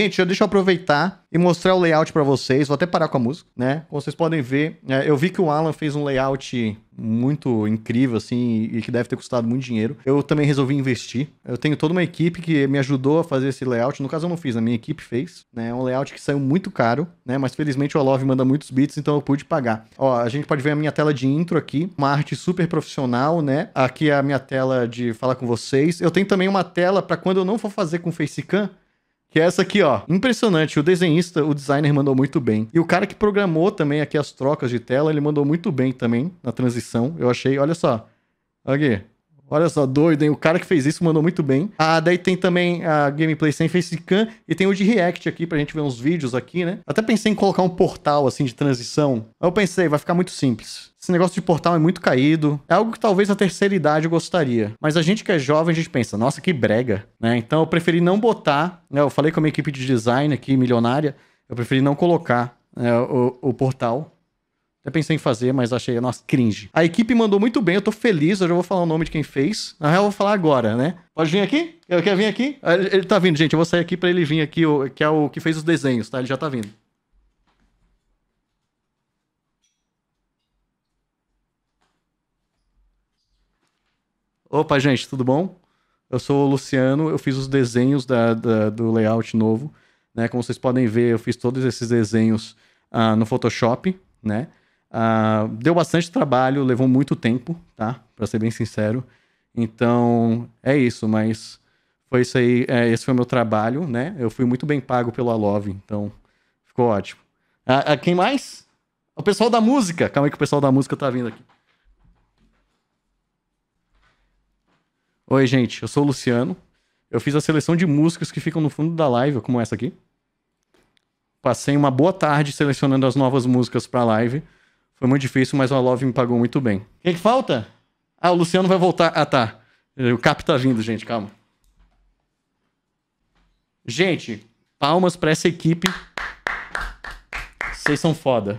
Gente, deixa eu aproveitar e mostrar o layout para vocês. Vou até parar com a música, né? Como vocês podem ver, é, eu vi que o Alan fez um layout muito incrível, assim, e que deve ter custado muito dinheiro. Eu também resolvi investir. Eu tenho toda uma equipe que me ajudou a fazer esse layout. No caso, eu não fiz, a minha equipe fez. Né? É um layout que saiu muito caro, né? Mas felizmente o Love manda muitos bits, então eu pude pagar. Ó, a gente pode ver a minha tela de intro aqui, uma arte super profissional, né? Aqui é a minha tela de falar com vocês. Eu tenho também uma tela para quando eu não for fazer com Facecam, que é essa aqui, ó. Impressionante. O desenhista, o designer mandou muito bem. E o cara que programou também aqui as trocas de tela, ele mandou muito bem também na transição. Eu achei, olha só. Aqui. Olha só, doido, hein? O cara que fez isso mandou muito bem. Ah, daí tem também a gameplay sem facecam e tem o de react aqui pra gente ver uns vídeos aqui, né? Até pensei em colocar um portal, assim, de transição. Aí eu pensei, vai ficar muito simples. Esse negócio de portal é muito caído. É algo que talvez a terceira idade gostaria. Mas a gente que é jovem, a gente pensa, nossa, que brega, né? Então eu preferi não botar, né? Eu falei com a minha equipe de design aqui, milionária, eu preferi não colocar né, o, o portal eu pensei em fazer, mas achei, nossa, cringe. A equipe mandou muito bem, eu tô feliz, eu já vou falar o nome de quem fez. Na real, eu vou falar agora, né? Pode vir aqui? Eu quer vir aqui? Ele tá vindo, gente. Eu vou sair aqui para ele vir aqui, que é o que fez os desenhos, tá? Ele já tá vindo. Opa, gente, tudo bom? Eu sou o Luciano, eu fiz os desenhos da, da, do layout novo, né? Como vocês podem ver, eu fiz todos esses desenhos uh, no Photoshop, né? Uh, deu bastante trabalho, levou muito tempo, tá? Para ser bem sincero. Então, é isso, mas foi isso aí. É, esse foi o meu trabalho, né? Eu fui muito bem pago pela Love, então ficou ótimo. Ah, ah, quem mais? O pessoal da música. Calma aí que o pessoal da música tá vindo aqui. Oi, gente. Eu sou o Luciano. Eu fiz a seleção de músicas que ficam no fundo da live, como essa aqui. Passei uma boa tarde selecionando as novas músicas pra live. Foi muito difícil, mas o Love me pagou muito bem. Quem que falta? Ah, o Luciano vai voltar. Ah, tá. O Cap tá vindo, gente, calma. Gente, palmas para essa equipe. Vocês são foda.